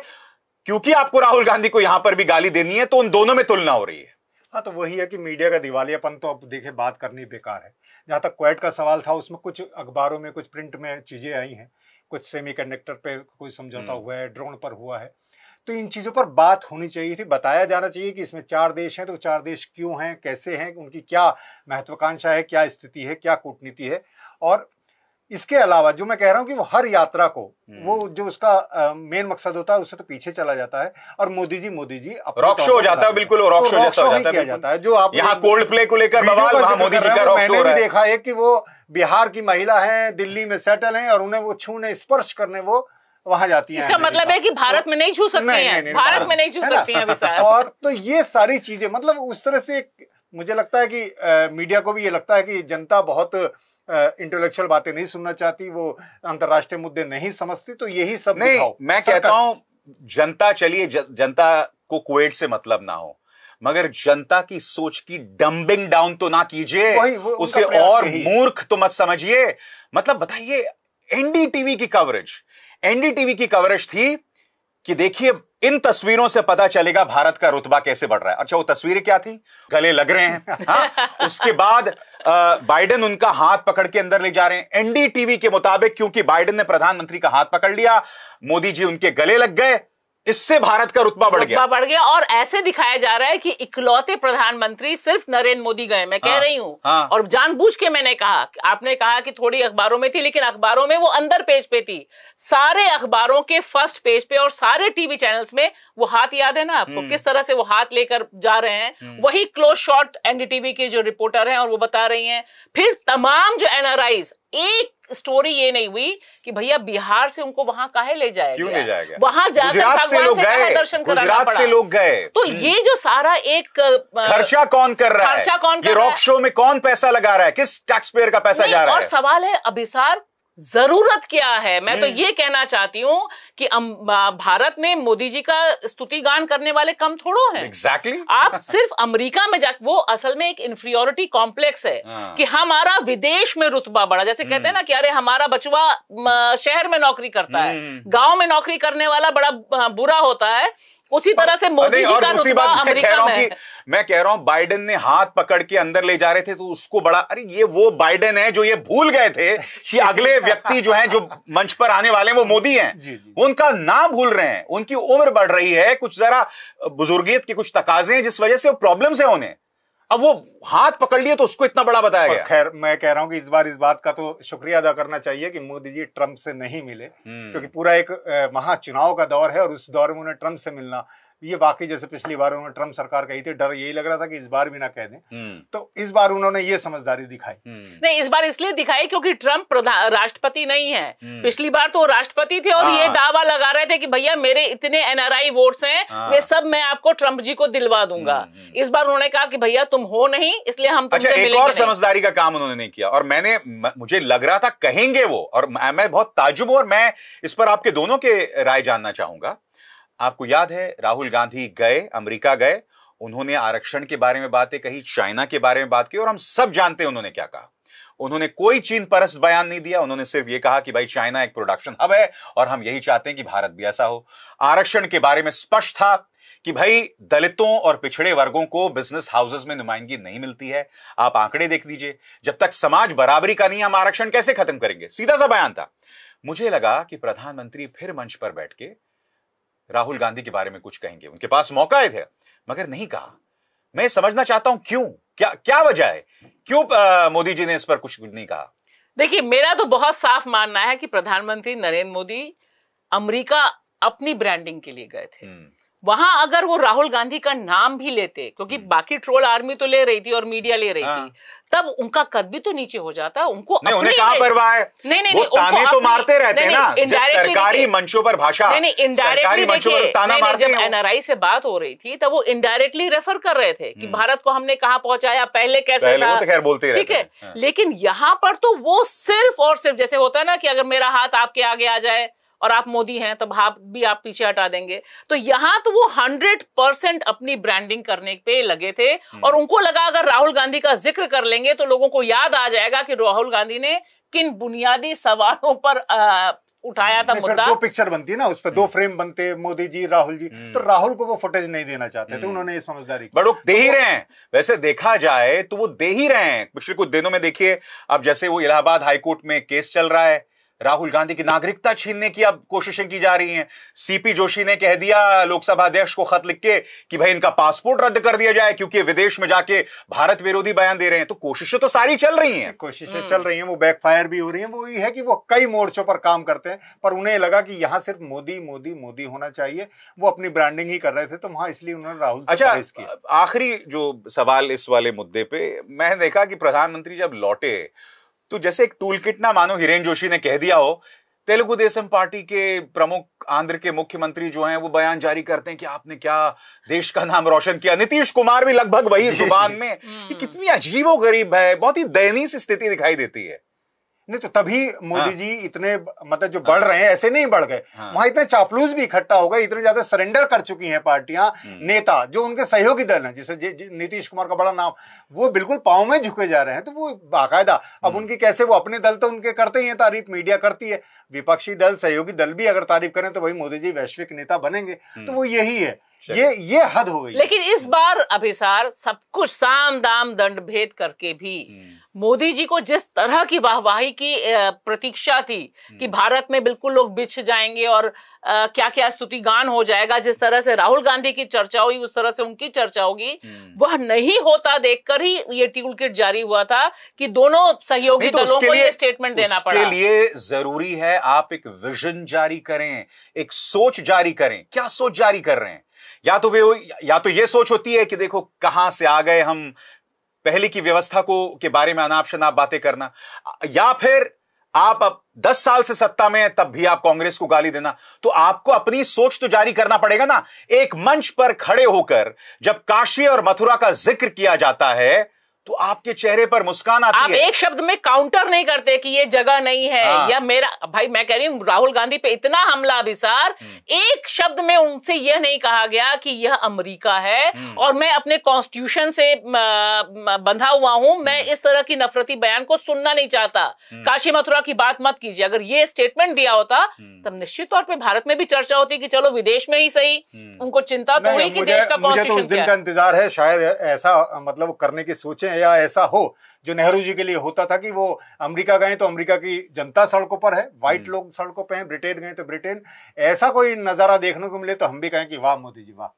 क्योंकि आपको राहुल गांधी को यहां पर भी गाली देनी है तो उन दोनों में तुलना हो रही है हाँ तो वही है कि मीडिया का दिवालियापन तो अब देखे बात करनी बेकार है जहाँ तक क्वैट का सवाल था उसमें कुछ अखबारों में कुछ प्रिंट में चीज़ें आई हैं कुछ सेमी कंडक्टर पर कोई समझौता हम्म। हुआ है ड्रोन पर हुआ है तो इन चीज़ों पर बात होनी चाहिए थी बताया जाना चाहिए कि इसमें चार देश हैं तो चार देश क्यों हैं कैसे हैं उनकी क्या महत्वाकांक्षा है क्या स्थिति है क्या कूटनीति है और इसके अलावा जो मैं कह रहा हूँ कि वो हर यात्रा को हम्म। वो जो उसका मेन मकसद होता है उससे तो पीछे चला जाता है और मोदी जी मोदी जी रॉक शो हो जाता है बिल्कुल रॉक शो जैसा हो जाता है जाता है जो आप यहाँ कोल्ड प्ले को लेकर मोदी जी का रॉक शो मैंने भी देखा है कि वो बिहार की महिला है दिल्ली में सेटल है और उन्हें वो छूने स्पर्श करने वो वहां जाती है इसका मतलब है कि भारत में नहीं छू सकते हैं भारत में नहीं छू सकते हैं और तो ये सारी चीजें मतलब उस तरह से मुझे लगता है कि मीडिया को भी ये लगता है कि जनता बहुत इंटेलेक्चुअल बातें नहीं सुनना चाहती वो अंतर्राष्ट्रीय मुद्दे नहीं समझती तो यही सब नहीं मैं कहता हूं जनता चलिए जनता को कुवैत से मतलब ना हो मगर जनता की सोच की डंबिंग डाउन तो ना कीजिए उसे और मूर्ख तो मत समझिए मतलब बताइए एनडीटीवी की कवरेज एनडीटीवी की कवरेज थी कि देखिए इन तस्वीरों से पता चलेगा भारत का रुतबा कैसे बढ़ रहा है अच्छा वो तस्वीरें क्या थी गले लग रहे हैं हाँ? उसके बाद बाइडेन उनका हाथ पकड़ के अंदर ले जा रहे हैं एनडीटीवी के मुताबिक क्योंकि बाइडेन ने प्रधानमंत्री का हाथ पकड़ लिया मोदी जी उनके गले लग गए इससे भारत का रुतबा बढ़ गया बढ़ गया और ऐसे दिखाया जा रहा है कि इकलौते प्रधानमंत्री सिर्फ नरेंद्र मोदी गए मैं कह हाँ, रही हूँ हाँ, और जानबूझ के मैंने कहा आपने कहा कि थोड़ी अखबारों में थी लेकिन अखबारों में वो अंदर पेज पे थी सारे अखबारों के फर्स्ट पेज पे और सारे टीवी चैनल्स में वो हाथ याद है ना आपको हम्म। किस तरह से वो हाथ लेकर जा रहे हैं हम्म। वही क्लोज शॉर्ट एनडीटीवी के जो रिपोर्टर है और वो बता रही है फिर तमाम जो एनआरआईज एक स्टोरी ये नहीं हुई कि भैया बिहार से उनको वहां काहे ले जाया क्यों ले जाया गया वहां जाकर भगवान से, से दर्शन कराना पड़ा से लोग गए तो ये जो सारा एक खर्चा कौन कर रहा है खर्चा कौन कर रहा है रॉक शो में कौन पैसा लगा रहा है किस टैक्स पेयर का पैसा जा रहा है और सवाल है अभिसार जरूरत क्या है मैं तो हम्म। ये कहना चाहती हूँ कि भारत में मोदी जी का स्तुति गान करने वाले कम थोड़ो हैं exactly. आप सिर्फ अमेरिका में जा वो असल में एक इंफ्रियोरिटी कॉम्प्लेक्स है हाँ. कि हमारा विदेश में रुतबा बढ़ा जैसे कहते हैं हम्म। ना कि अरे हमारा बचवा शहर में नौकरी करता है हम्म। गांव में नौकरी करने वाला बड़ा बुरा होता है उसी तरह से मोदी जी का रुतबा अमेरिका में मैं कह रहा हूं बाइडेन ने हाथ पकड़ के अंदर ले जा रहे थे तो उसको बड़ा अरे ये वो बाइडेन है जो ये भूल गए थे कि अगले व्यक्ति जो हैं जो मंच पर आने वाले हैं वो मोदी हैं उनका नाम भूल रहे हैं उनकी उम्र बढ़ रही है कुछ जरा बुजुर्गियत के कुछ तकाजे हैं जिस वजह से प्रॉब्लम है उन्हें अब वो हाथ पकड़ लिए तो उसको इतना बड़ा बताया गया खैर मैं कह रहा हूं कि इस बार इस बात का तो शुक्रिया अदा करना चाहिए कि मोदी जी ट्रंप से नहीं मिले हम्म। क्योंकि पूरा एक महाचुनाव का दौर है और उस दौर में उन्हें ट्रंप से मिलना ये बाकी जैसे पिछली बार उन्होंने ट्रम्प सरकार कही थी डर यही लग रहा था कि इस बार भी ना कह दें हम्म। तो इस बार उन्होंने ये समझदारी दिखाई हम्म। नहीं इस बार इसलिए दिखाई क्योंकि ट्रम्प राष्ट्रपति नहीं है हम्म। पिछली बार तो राष्ट्रपति थे और ये हाँ। दावा लगा रहे थे कि भैया मेरे इतने एनआरआई वोट्स हैं वे हाँ। सब मैं आपको ट्रम्प जी को दिलवा दूंगा इस बार उन्होंने कहा कि भैया तुम हो नहीं इसलिए हम अच्छा एक और समझदारी का काम उन्होंने नहीं किया और मैंने मुझे लग रहा था कहेंगे वो और मैं बहुत ताजुब और मैं इस पर आपके दोनों के राय जानना चाहूंगा आपको याद है राहुल गांधी गए अमेरिका गए उन्होंने आरक्षण के बारे में बातें कही चाइना के बारे में बात की और हम सब जानते हैं उन्होंने क्या कहा उन्होंने कोई चीन परस्त बयान नहीं दिया उन्होंने सिर्फ यह कहा कि भाई चाइना एक प्रोडक्शन हब है और हम यही चाहते हैं कि भारत भी ऐसा हो आरक्षण के बारे में स्पष्ट था कि भाई दलितों और पिछड़े वर्गों को बिजनेस हाउसेस में नुमाइंदगी नहीं मिलती है आप आंकड़े देख लीजिए जब तक समाज बराबरी का नहीं हम आरक्षण कैसे खत्म करेंगे सीधा सा बयान था मुझे लगा कि प्रधानमंत्री फिर मंच पर बैठ के राहुल गांधी के बारे में कुछ कहेंगे उनके पास मौका है थे मगर नहीं कहा मैं समझना चाहता हूं क्यों क्या क्या वजह है क्यों मोदी जी ने इस पर कुछ नहीं कहा देखिए मेरा तो बहुत साफ मानना है कि प्रधानमंत्री नरेंद्र मोदी अमेरिका अपनी ब्रांडिंग के लिए गए थे हम्म। वहां अगर वो राहुल गांधी का नाम भी लेते क्योंकि हम्म। बाकी ट्रोल आर्मी तो ले रही थी और मीडिया ले रही हाँ। थी तब उनका कद भी तो नीचे हो जाता उनको नहीं उन्हें परवाह है नहीं नहीं वो ताने तो मारते रहते हैं ना सरकारी मंचों पर भाषा नहीं नहीं इनडायरेक्टली ताना मारते जब एनआरआई से बात हो रही थी तब वो इनडायरेक्टली रेफर कर रहे थे कि हम्म। भारत को हमने कहा पहुंचाया पहले कैसे था तो खैर बोलते ठीक है हाँ। लेकिन यहाँ पर तो वो सिर्फ और सिर्फ जैसे होता है ना कि अगर मेरा हाथ आपके आगे आ जाए और आप मोदी हैं तो भाप भी आप पीछे हटा देंगे तो यहां तो वो हंड्रेड परसेंट अपनी ब्रांडिंग करने पे लगे थे हम्म। और उनको लगा अगर राहुल गांधी का जिक्र कर लेंगे तो लोगों को याद आ जाएगा कि राहुल गांधी ने किन बुनियादी सवालों पर आ, उठाया था मुद्दा दो पिक्चर बनती है ना उस पर दो फ्रेम हम्म। बनते मोदी जी राहुल जी हम्म। तो राहुल को वो फुटेज नहीं देना चाहते थे उन्होंने ये समझदारी बड़ो दे ही तो रहे हैं वैसे देखा जाए तो वो दे ही रहे हैं पिछले कुछ दिनों में देखिए अब जैसे वो इलाहाबाद हाईकोर्ट में केस चल रहा है राहुल गांधी की नागरिकता छीनने की अब कोशिशें की जा रही हैं सीपी जोशी ने कह दिया लोकसभा अध्यक्ष को खत लिख के कि भाई इनका पासपोर्ट रद्द कर दिया जाए क्योंकि विदेश में जाके भारत विरोधी बयान दे रहे हैं तो कोशिशें तो सारी चल रही हैं कोशिशें चल रही हैं वो बैकफायर भी हो रही हैं वो ये है कि वो कई मोर्चों पर काम करते हैं पर उन्हें लगा कि यहाँ सिर्फ मोदी मोदी मोदी होना चाहिए वो अपनी ब्रांडिंग ही कर रहे थे तो वहां इसलिए उन्होंने राहुल अच्छा आखिरी जो सवाल इस वाले मुद्दे पे मैंने देखा कि प्रधानमंत्री जब लौटे तो जैसे एक टूल किट ना मानो हिरेन जोशी ने कह दिया हो तेलुगु देशम पार्टी के प्रमुख आंध्र के मुख्यमंत्री जो हैं वो बयान जारी करते हैं कि आपने क्या देश का नाम रोशन किया नीतीश कुमार भी लगभग वही जुबान में हम्म। कितनी अजीबो गरीब है बहुत ही दयनीय स्थिति दिखाई देती है नहीं तो तभी मोदी हाँ। जी इतने मतलब जो हाँ। बढ़ रहे हैं ऐसे नहीं बढ़ गए हाँ। वहां इतने चापलूस भी इकट्ठा हो गए इतने ज्यादा सरेंडर कर चुकी हैं पार्टियां हम्म। नेता जो उनके सहयोगी दल हैं जैसे नीतीश कुमार का बड़ा नाम वो बिल्कुल पाँव में झुके जा रहे हैं तो वो बाकायदा अब हम्म। उनकी कैसे वो अपने दल तो उनके करते ही है तारीफ मीडिया करती है विपक्षी दल सहयोगी दल भी अगर तारीफ करें तो भाई मोदी जी वैश्विक नेता बनेंगे तो हम्म। वो यही है ये ये हद हो गई लेकिन इस बार अभिसार सब कुछ साम दाम दंड भेद करके भी हम्म। मोदी जी को जिस तरह की वाहवाही की प्रतीक्षा थी कि हम्म। भारत में बिल्कुल लोग बिछ जाएंगे और क्या क्या स्तुति गान हो जाएगा जिस तरह से राहुल गांधी की चर्चा हुई उस तरह से उनकी चर्चा होगी हम्म। वह नहीं होता देखकर ही ये टूल किट जारी हुआ था कि दोनों सहयोगी तो दलों को ये स्टेटमेंट देना पड़ा उसके लिए जरूरी है आप एक विजन जारी करें एक सोच जारी करें क्या सोच जारी कर रहे हैं या तो वे या तो ये सोच होती है कि देखो कहां से आ गए हम पहले की व्यवस्था को के बारे में अनाप शनाप बातें करना या फिर आप अब दस साल से सत्ता में तब भी आप कांग्रेस को गाली देना तो आपको अपनी सोच तो जारी करना पड़ेगा ना एक मंच पर खड़े होकर जब काशी और मथुरा का जिक्र किया जाता है तो आपके चेहरे पर मुस्कान आती आप है एक शब्द में काउंटर नहीं करते कि ये जगह नहीं है हाँ। या मेरा भाई मैं कह रही हूँ राहुल गांधी पे इतना हमला अभिसार हम्म। एक शब्द में उनसे यह नहीं कहा गया कि यह अमेरिका है हम्म। और मैं अपने कॉन्स्टिट्यूशन से बंधा हुआ हूं मैं हम्म। इस तरह की नफरती बयान को सुनना नहीं चाहता काशी मथुरा की बात मत कीजिए अगर ये स्टेटमेंट दिया होता तब निश्चित तौर पर भारत में भी चर्चा होती कि चलो विदेश में ही सही उनको चिंता तो हुई कि देश का तो कॉन्स्टिट्यूशन का इंतजार है शायद ऐसा मतलब करने की सोचे या ऐसा हो जो नेहरू जी के लिए होता था कि वो अमेरिका गए तो अमेरिका की जनता सड़कों पर है वाइट हम्म। लोग सड़कों पर हैं ब्रिटेन गए तो ब्रिटेन ऐसा कोई नज़ारा देखने को मिले तो हम भी कहें कि वाह मोदी जी वाह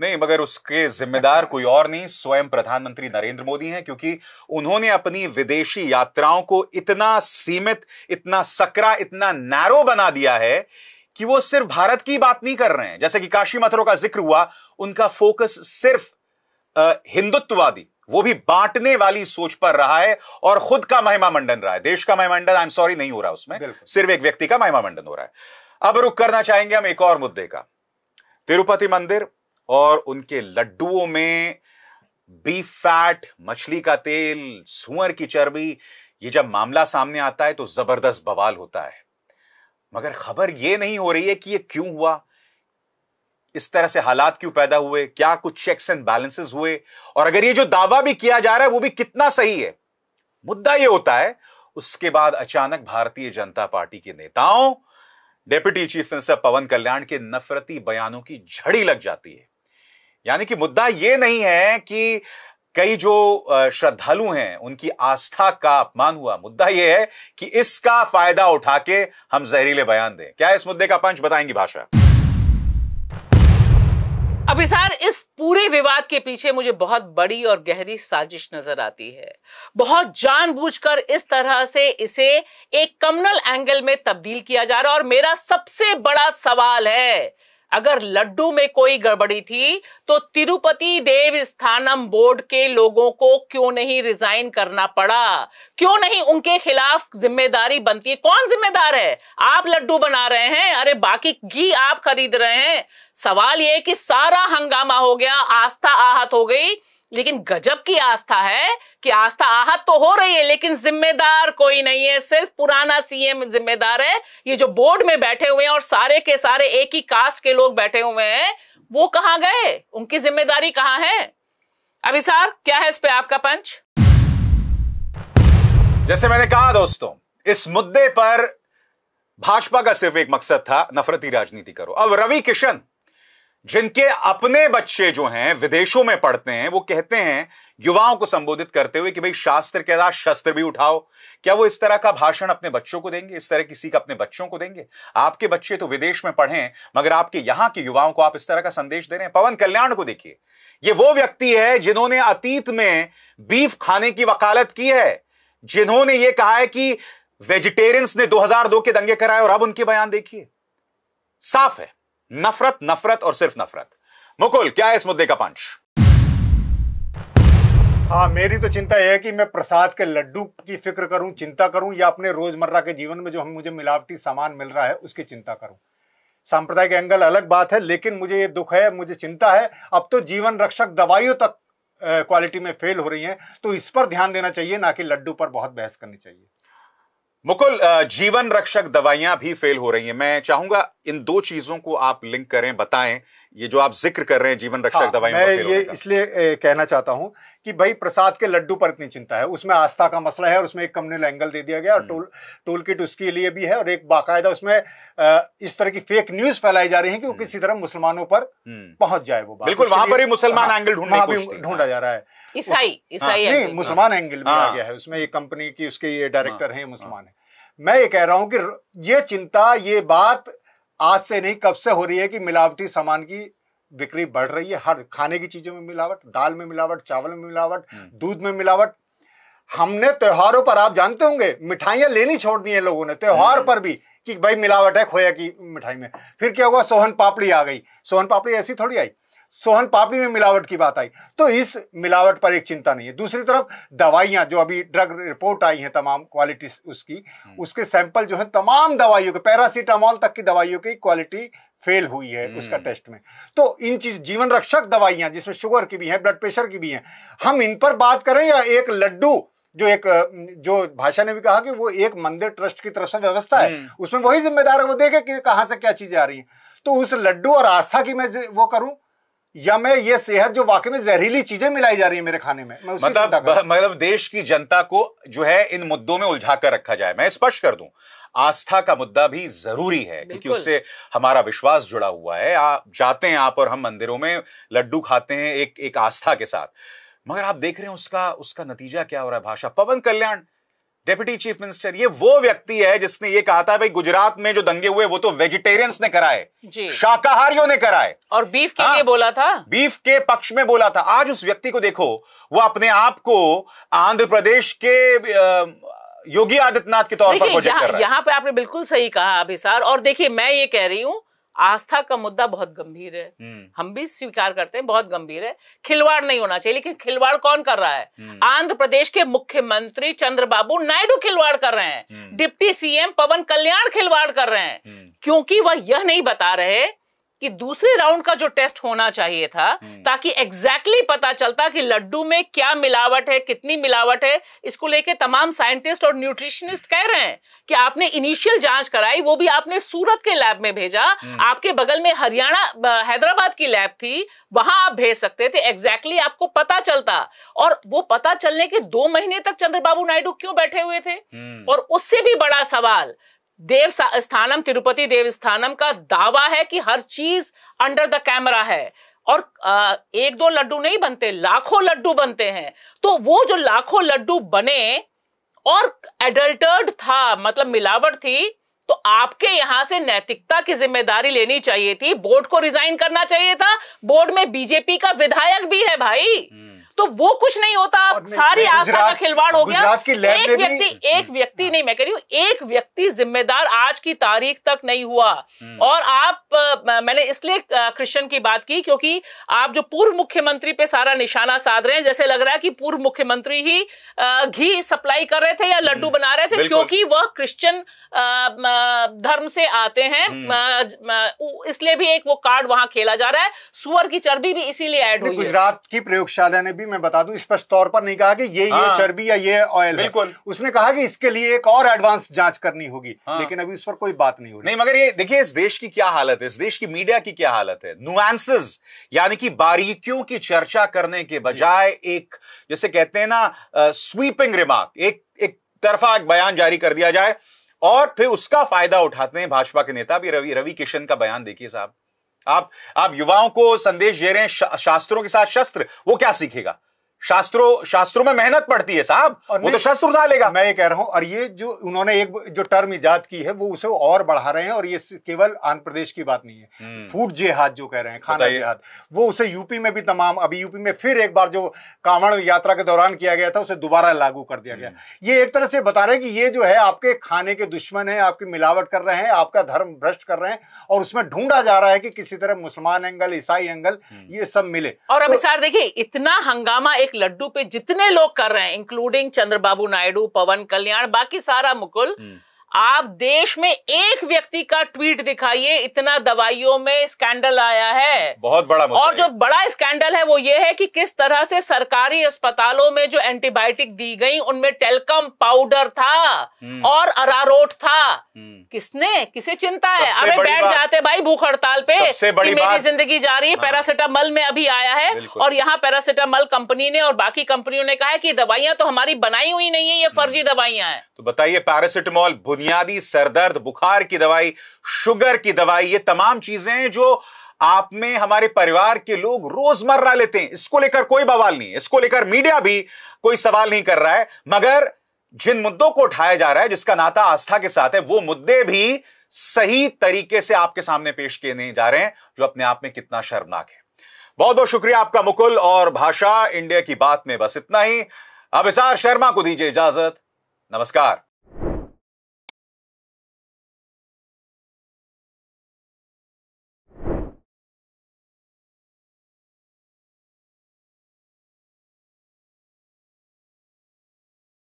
नहीं मगर उसके जिम्मेदार कोई और नहीं स्वयं प्रधानमंत्री नरेंद्र मोदी हैं क्योंकि उन्होंने अपनी विदेशी यात्राओं को इतना सीमित इतना सकरा इतना नैरो बना दिया है कि वो सिर्फ भारत की बात नहीं कर रहे हैं जैसे कि काशी मथुरो का जिक्र हुआ उनका फोकस सिर्फ हिंदुत्ववादी वो भी बांटने वाली सोच पर रहा है और खुद का महिमा मंडन रहा है देश का महिमा मंडन आई एम सॉरी नहीं हो रहा उसमें सिर्फ एक व्यक्ति का महिमा मंडन हो रहा है अब रुक करना चाहेंगे हम एक और मुद्दे का तिरुपति मंदिर और उनके लड्डुओं में बीफ फैट मछली का तेल सुअर की चर्बी ये जब मामला सामने आता है तो जबरदस्त बवाल होता है मगर खबर यह नहीं हो रही है कि यह क्यों हुआ इस तरह से हालात क्यों पैदा हुए क्या कुछ चेक्स एंड बैलेंसेस हुए और अगर ये जो दावा भी किया जा रहा है वो भी कितना सही है मुद्दा ये होता है उसके बाद अचानक भारतीय जनता पार्टी के नेताओं deputy chief minister Pawan Kalyan के नफरती बयानों की झड़ी लग जाती है यानी कि मुद्दा यह नहीं है कि कई जो श्रद्धालु हैं उनकी आस्था का अपमान हुआ मुद्दा यह है कि इसका फायदा उठा के हम जहरीले बयान दें क्या इस मुद्दे का पंच बताएंगी भाषा अभिसार इस पूरे विवाद के पीछे मुझे बहुत बड़ी और गहरी साजिश नजर आती है बहुत जानबूझकर इस तरह से इसे एक कम्युनल एंगल में तब्दील किया जा रहा है और मेरा सबसे बड़ा सवाल है अगर लड्डू में कोई गड़बड़ी थी तो तिरुपति देव स्थानम बोर्ड के लोगों को क्यों नहीं रिजाइन करना पड़ा क्यों नहीं उनके खिलाफ जिम्मेदारी बनती है कौन जिम्मेदार है आप लड्डू बना रहे हैं अरे बाकी घी आप खरीद रहे हैं सवाल यह कि सारा हंगामा हो गया आस्था आहत हो गई लेकिन गजब की आस्था है कि आस्था आहत तो हो रही है लेकिन जिम्मेदार कोई नहीं है सिर्फ पुराना सीएम जिम्मेदार है ये जो बोर्ड में बैठे हुए हैं और सारे के सारे एक ही कास्ट के लोग बैठे हुए हैं वो कहां गए उनकी जिम्मेदारी कहां है अभी सार क्या है इस पे आपका पंच जैसे मैंने कहा दोस्तों इस मुद्दे पर भाजपा का सिर्फ एक मकसद था नफरती राजनीति करो अब रवि किशन जिनके अपने बच्चे जो हैं विदेशों में पढ़ते हैं वो कहते हैं युवाओं को संबोधित करते हुए कि भाई शास्त्र के साथ शस्त्र भी उठाओ क्या वो इस तरह का भाषण अपने बच्चों को देंगे इस तरह किसी का अपने बच्चों को देंगे आपके बच्चे तो विदेश में पढ़े मगर आपके यहां के युवाओं को आप इस तरह का संदेश दे रहे हैं पवन कल्याण को देखिए ये वो व्यक्ति है जिन्होंने अतीत में बीफ खाने की वकालत की है जिन्होंने ये कहा है कि वेजिटेरियंस ने 2002 के दंगे कराए और अब उनके बयान देखिए साफ है नफरत नफरत और सिर्फ नफरत मुकुल क्या है इस मुद्दे का पंच हाँ मेरी तो चिंता यह है कि मैं प्रसाद के लड्डू की फिक्र करूं चिंता करूं या अपने रोजमर्रा के जीवन में जो हम मुझे मिलावटी सामान मिल रहा है उसकी चिंता करूं सांप्रदायिक एंगल अलग बात है लेकिन मुझे ये दुख है मुझे चिंता है अब तो जीवन रक्षक दवाइयों तक क्वालिटी में फेल हो रही है तो इस पर ध्यान देना चाहिए ना कि लड्डू पर बहुत बहस करनी चाहिए मुकुल जीवन रक्षक दवाइयां भी फेल हो रही हैं मैं चाहूंगा इन दो चीजों को आप लिंक करें बताएं ये जो आप जिक्र कर रहे हैं जीवन रक्षक हाँ, दवाई मैं ये इसलिए कहना चाहता हूं कि भाई प्रसाद के लड्डू पर इतनी चिंता है उसमें आस्था का मसला है और उसमें एक कम्युनल एंगल दे दिया गया और हम्म। टोल टोल किट उसके लिए भी है और एक बाकायदा उसमें इस तरह की फेक न्यूज फैलाई जा रही है कि वो हम्म। किसी तरह मुसलमानों पर हम्म। पहुंच जाए वो बिल्कुल वहां पर ही मुसलमान एंगल हाँ, ढूंढा जा रहा है ईसाई ईसाई हाँ, नहीं मुसलमान एंगल भी आ हाँ। गया है उसमें एक कंपनी की उसके ये डायरेक्टर है मुसलमान है मैं ये कह रहा हूं कि ये चिंता ये बात आज से नहीं कब से हो रही है कि मिलावटी सामान की बिक्री बढ़ रही है हर खाने की चीजों में मिलावट दाल में मिलावट चावल में मिलावट हम्म। दूध में मिलावट हमने त्योहारों पर आप जानते होंगे मिठाइयां लेनी छोड़ दी है लोगों ने त्योहार हम्म। पर भी कि भाई मिलावट है खोया की मिठाई में फिर क्या हुआ सोहन पापड़ी आ गई सोहन पापड़ी ऐसी थोड़ी आई सोहन पापड़ी में मिलावट की बात आई तो इस मिलावट पर एक चिंता नहीं है दूसरी तरफ दवाइयां जो अभी ड्रग रिपोर्ट आई है तमाम क्वालिटी उसकी हम्म। उसके सैंपल जो है तमाम दवाइयों के पैरासीटामोल तक की दवाइयों की क्वालिटी फेल हुई है उसका टेस्ट हम्म। में तो इन चीज जीवन रक्षक दवाइयां जिसमें शुगर की भी है ब्लड प्रेशर की भी है हम इन पर बात करें या एक लड्डू जो एक जो भाषा ने भी कहा कि वो एक मंदिर ट्रस्ट की तरफ से व्यवस्था है हम्म। उसमें वही जिम्मेदार है वो देखे कि कहां से क्या चीजें आ रही हैं तो उस लड्डू और आस्था की मैं वो करूं या मैं ये सेहत जो वाकई में जहरीली चीजें मिलाई जा रही है मेरे खाने में मैं मतलब मतलब देश की जनता को जो है इन मुद्दों में उलझा कर रखा जाए मैं स्पष्ट कर दूं आस्था का मुद्दा भी जरूरी है क्योंकि उससे हमारा विश्वास जुड़ा हुआ है आप जाते हैं आप और हम मंदिरों में लड्डू खाते हैं एक एक आस्था के साथ मगर आप देख रहे हैं उसका उसका नतीजा क्या हो रहा है भाषा Pawan Kalyan deputy chief minister ये वो व्यक्ति है जिसने ये कहा था भाई गुजरात में जो दंगे हुए वो तो वेजिटेरियंस ने कराए शाकाहारियों ने कराए और बीफ के हाँ। लिए बोला था बीफ के पक्ष में बोला था आज उस व्यक्ति को देखो वो अपने आप को आंध्र प्रदेश के योगी आदित्यनाथ के तौर पर यहाँ पे आपने बिल्कुल सही कहा अभिसार और देखिए मैं ये कह रही हूँ आस्था का मुद्दा बहुत गंभीर है हम्म। हम भी स्वीकार करते हैं बहुत गंभीर है खिलवाड़ नहीं होना चाहिए लेकिन खिलवाड़ कौन कर रहा है हम्म। आंध्र प्रदेश के मुख्यमंत्री चंद्रबाबू नायडू खिलवाड़ कर रहे हैं हम्म। डिप्टी सीएम पवन कल्याण खिलवाड़ कर रहे हैं क्योंकि वह यह नहीं बता रहे कि दूसरे राउंड का जो टेस्ट होना चाहिए था हम्म। ताकि एग्जैक्टली exactly पता चलता कि लड्डू में क्या मिलावट है कितनी मिलावट है इसको लेके तमाम साइंटिस्ट और न्यूट्रिशनिस्ट कह रहे हैं कि आपने इनिशियल जांच कराई वो भी आपने सूरत के लैब में भेजा हम्म। आपके बगल में हरियाणा हैदराबाद की लैब थी वहां आप भेज सकते थे एग्जैक्टली exactly आपको पता चलता और वो पता चलने के दो महीने तक चंद्रबाबू नायडू क्यों बैठे हुए थे हम्म। और उससे भी बड़ा सवाल देव स्थानम तिरुपति देवस्थानम का दावा है कि हर चीज अंडर द कैमरा है और एक दो लड्डू नहीं बनते लाखों लड्डू बनते हैं तो वो जो लाखों लड्डू बने और एडल्टर्ड था मतलब मिलावट थी तो आपके यहां से नैतिकता की जिम्मेदारी लेनी चाहिए थी बोर्ड को रिजाइन करना चाहिए था बोर्ड में बीजेपी का विधायक भी है भाई हम्म। तो वो कुछ नहीं होता सारी आस्था का खिलवाड़ हो गया एक व्यक्ति एक हम्म। व्यक्ति हाँ। नहीं मैं कह रही हूँ एक व्यक्ति जिम्मेदार आज की तारीख तक नहीं हुआ हम्म। और आप मैंने इसलिए क्रिश्चन की बात की क्योंकि आप जो पूर्व मुख्यमंत्री पे सारा निशाना साध रहे हैं जैसे लग रहा है कि पूर्व मुख्यमंत्री ही घी सप्लाई कर रहे थे या लड्डू हम्म। बना रहे थे क्योंकि वह क्रिश्चियन धर्म से आते हैं इसलिए भी एक वो कार्ड वहां खेला जा रहा है सुअर की चर्बी भी इसीलिए एड हुई गुजरात की प्रयोगशाला ने भी मैं बता दू स्पष्ट तौर पर नहीं कहा कि ये ये हाँ। चर्बी या ये ऑयल बिल्कुल उसने कहा कि इसके लिए एक और एडवांस जांच करनी होगी हाँ। लेकिन अभी उस पर कोई बात नहीं हो रही नहीं मगर ये देखिए इस देश की क्या हालत है इस देश की मीडिया की क्या हालत है नुआंसेस यानी कि बारीकियों की चर्चा करने के बजाय एक जैसे कहते हैं ना स्वीपिंग रिमार्क एक एक तरफा एक बयान जारी कर दिया जाए और फिर उसका फायदा उठाते हैं भाजपा के नेता भी रवि रवि किशन का बयान देखिए साहब आप आप युवाओं को संदेश दे रहे हैं शा, शास्त्रों के साथ शस्त्र वो क्या सीखेगा शास्त्रों शास्त्रों में मेहनत पड़ती है साहब वो तो शस्त्र उठा मैं ये कह रहा हूँ और ये जो उन्होंने एक जो टर्म इजाद की है वो उसे और बढ़ा रहे हैं और ये केवल आंध्र प्रदेश की बात नहीं है हम्म। फूड जेहाद जो कह रहे हैं खाना जेहाद वो उसे यूपी में भी तमाम अभी यूपी में फिर एक बार जो कांवड़ यात्रा के दौरान किया गया था उसे दोबारा लागू कर दिया गया हम्म। ये एक तरह से बता रहे हैं कि ये जो है आपके खाने के दुश्मन है आपकी मिलावट कर रहे हैं आपका धर्म भ्रष्ट कर रहे हैं और उसमें ढूंढा जा रहा है कि किसी तरह मुसलमान एंगल ईसाई एंगल हम्म। ये सब मिले और अब तो देखिए इतना हंगामा एक एक लड्डू पे जितने लोग कर रहे हैं इंक्लूडिंग चंद्रबाबू नायडू पवन कल्याण बाकी सारा मुकुल हम्म। आप देश में एक व्यक्ति का ट्वीट दिखाइए इतना दवाइयों में स्कैंडल आया है बहुत बड़ा और जो बड़ा स्कैंडल है वो ये है कि किस तरह से सरकारी अस्पतालों में जो एंटीबायोटिक दी गई उनमें टेलकम पाउडर था हम्म। और अरारोट था हम्म। किसने किसे चिंता है अरे बैठ जाते भाई भूख हड़ताल पे कि मेरी जिंदगी जा रही है पैरासिटामल हाँ। में अभी आया है और यहाँ पैरासिटामल कंपनी ने और बाकी कंपनियों ने कहा है कि दवाइयां तो हमारी बनाई हुई नहीं है ये फर्जी दवाइयां हैं तो बताइए पैरासिटामोल बुनियादी सरदर्द बुखार की दवाई शुगर की दवाई ये तमाम चीजें जो आप में हमारे परिवार के लोग रोजमर्रा लेते हैं इसको लेकर कोई बवाल नहीं है इसको लेकर मीडिया भी कोई सवाल नहीं कर रहा है मगर जिन मुद्दों को उठाया जा रहा है जिसका नाता आस्था के साथ है वो मुद्दे भी सही तरीके से आपके सामने पेश किए नहीं जा रहे हैं जो अपने आप में कितना शर्मनाक है बहुत बहुत शुक्रिया आपका मुकुल और भाषा इंडिया की बात में बस इतना ही अब इसार शर्मा को दीजिए इजाजत नमस्कार